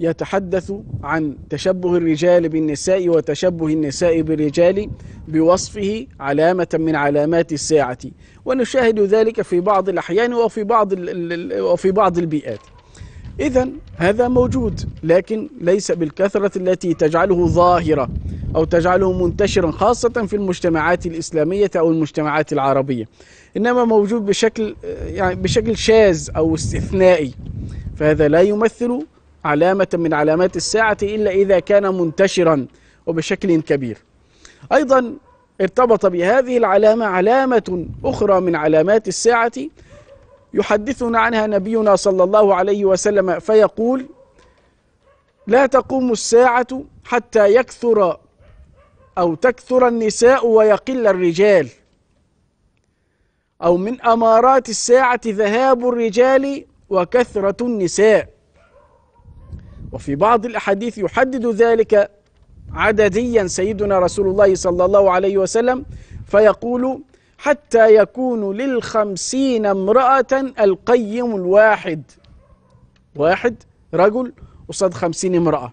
يتحدث عن تشبه الرجال بالنساء وتشبه النساء بالرجال بوصفه علامة من علامات الساعة ونشاهد ذلك في بعض الأحيان وفي بعض وفي بعض البيئات إذا هذا موجود لكن ليس بالكثرة التي تجعله ظاهرة أو تجعله منتشرا خاصة في المجتمعات الإسلامية أو المجتمعات العربية إنما موجود بشكل يعني بشكل شاذ أو استثنائي فهذا لا يمثل علامة من علامات الساعة إلا إذا كان منتشرا وبشكل كبير أيضا ارتبط بهذه العلامة علامة أخرى من علامات الساعة يحدثنا عنها نبينا صلى الله عليه وسلم فيقول لا تقوم الساعة حتى يكثر أو تكثر النساء ويقل الرجال أو من أمارات الساعة ذهاب الرجال وكثرة النساء وفي بعض الأحاديث يحدد ذلك عدديا سيدنا رسول الله صلى الله عليه وسلم فيقول حتى يكون للخمسين امرأة القيم الواحد واحد رجل قصاد خمسين امرأة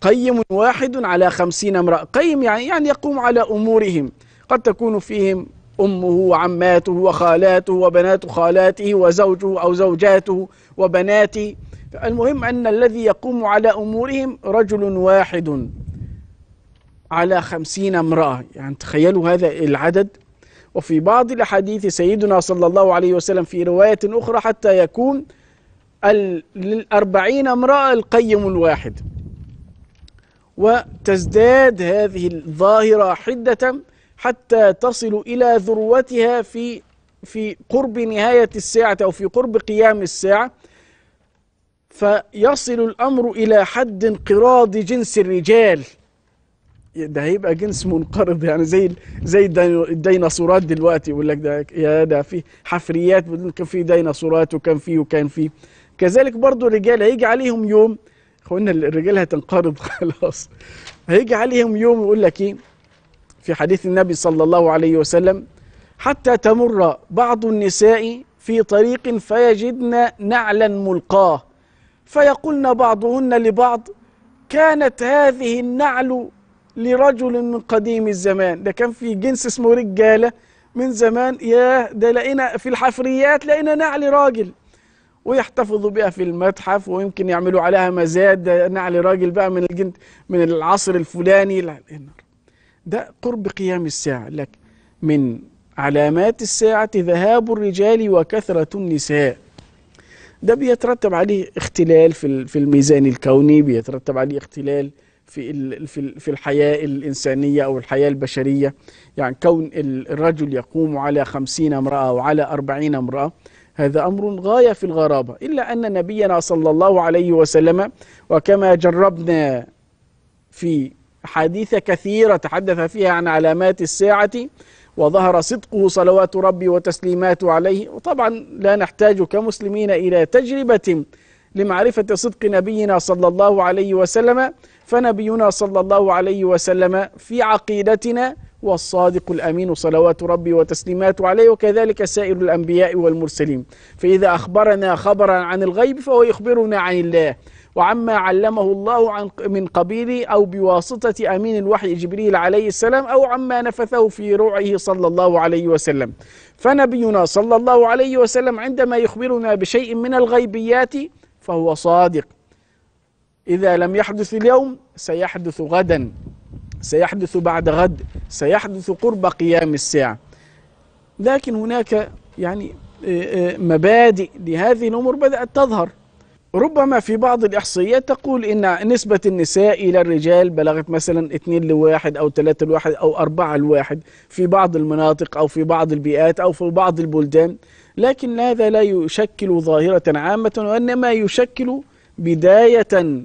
قيم واحد على خمسين امرأة قيم يعني, يعني يقوم على أمورهم قد تكون فيهم أمه وعماته وخالاته وبنات خالاته وزوجه أو زوجاته وبنات المهم أن الذي يقوم على أمورهم رجل واحد على خمسين امرأة يعني تخيلوا هذا العدد وفي بعض الأحاديث سيدنا صلى الله عليه وسلم في رواية أخرى حتى يكون للأربعين امرأة القيم الواحد وتزداد هذه الظاهرة حدة حتى تصل إلى ذروتها في في قرب نهاية الساعة أو في قرب قيام الساعة فيصل الأمر إلى حد انقراض جنس الرجال ده هيبقى جنس منقرض يعني زي زي الديناصورات دلوقتي يقول لك ده يا ده في حفريات كان في ديناصورات وكان في وكان في كذلك برضه الرجال هيجي عليهم يوم اخوانا الرجال هتنقرض خلاص هيجي عليهم يوم يقول لك ايه في حديث النبي صلى الله عليه وسلم حتى تمر بعض النساء في طريق فيجدن نعلا ملقاه فيقولن بعضهن لبعض كانت هذه النعل لرجل من قديم الزمان ده كان في جنس اسمه رجاله من زمان ياه ده لقينا في الحفريات لقينا نعل راجل ويحتفظوا بها في المتحف ويمكن يعملوا عليها مزاد ده نعل راجل بقى من الجن من العصر الفلاني إيه ده قرب قيام الساعه لك من علامات الساعه ذهاب الرجال وكثره النساء ده بيترتب عليه اختلال في في الميزان الكوني بيترتب عليه اختلال في في الحياة الإنسانية أو الحياة البشرية يعني كون الرجل يقوم على خمسين امرأة وعلى أربعين امرأة هذا أمر غاية في الغرابة إلا أن نبينا صلى الله عليه وسلم وكما جربنا في حديث كثيرة تحدث فيها عن علامات الساعة وظهر صدقه صلوات ربي وتسليماته عليه وطبعا لا نحتاج كمسلمين إلى تجربة لمعرفة صدق نبينا صلى الله عليه وسلم فنبينا صلى الله عليه وسلم في عقيدتنا والصادق الأمين صلوات ربي وتسليماته عليه وكذلك سائر الأنبياء والمرسلين فإذا أخبرنا خبرا عن الغيب فهو يخبرنا عن الله وعما علمه الله عن من قبيل أو بواسطة أمين الوحي جبريل عليه السلام أو عما نفثه في روعه صلى الله عليه وسلم فنبينا صلى الله عليه وسلم عندما يخبرنا بشيء من الغيبيات فهو صادق إذا لم يحدث اليوم سيحدث غدا سيحدث بعد غد سيحدث قرب قيام الساعة لكن هناك يعني آه، آه، مبادئ لهذه الأمور بدأت تظهر ربما في بعض الإحصائيات تقول إن نسبة النساء إلى الرجال بلغت مثلا 2 لواحد أو 3 لواحد أو 4 لواحد في بعض المناطق أو في بعض البيئات أو في بعض البلدان لكن هذا لا يشكل ظاهرة عامة وإنما يشكل بداية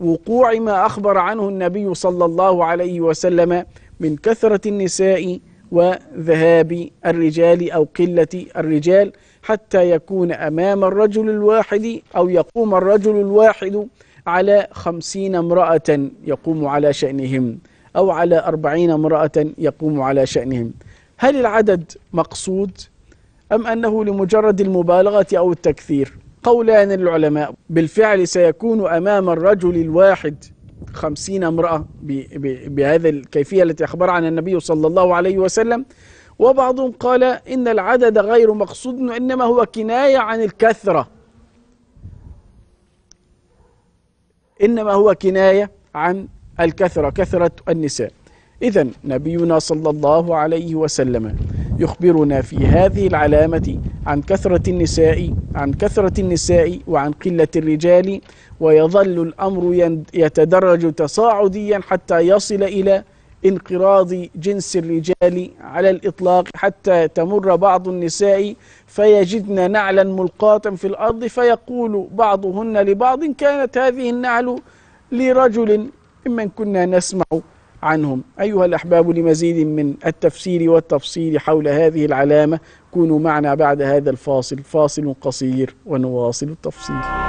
لوقوع ما أخبر عنه النبي صلى الله عليه وسلم من كثرة النساء وذهاب الرجال أو قلة الرجال حتى يكون أمام الرجل الواحد أو يقوم الرجل الواحد على خمسين امرأة يقوم على شأنهم أو على أربعين امرأة يقوم على شأنهم هل العدد مقصود أم أنه لمجرد المبالغة أو التكثير قولان العلماء بالفعل سيكون أمام الرجل الواحد خمسين امرأة بهذه الكيفية التي أخبر عنها النبي صلى الله عليه وسلم وبعضهم قال إن العدد غير مقصود وإنما هو كناية عن الكثرة إنما هو كناية عن الكثرة كثرة النساء إذا نبينا صلى الله عليه وسلم يخبرنا في هذه العلامة عن كثرة النساء عن كثرة النساء وعن قلة الرجال ويظل الأمر يتدرج تصاعديا حتى يصل إلى انقراض جنس الرجال على الإطلاق حتى تمر بعض النساء فيجدن نعلا ملقاة في الأرض فيقول بعضهن لبعض كانت هذه النعل لرجل ممن كنا نسمع عنهم أيها الأحباب لمزيد من التفسير والتفصيل حول هذه العلامة كونوا معنا بعد هذا الفاصل فاصل قصير ونواصل التفصيل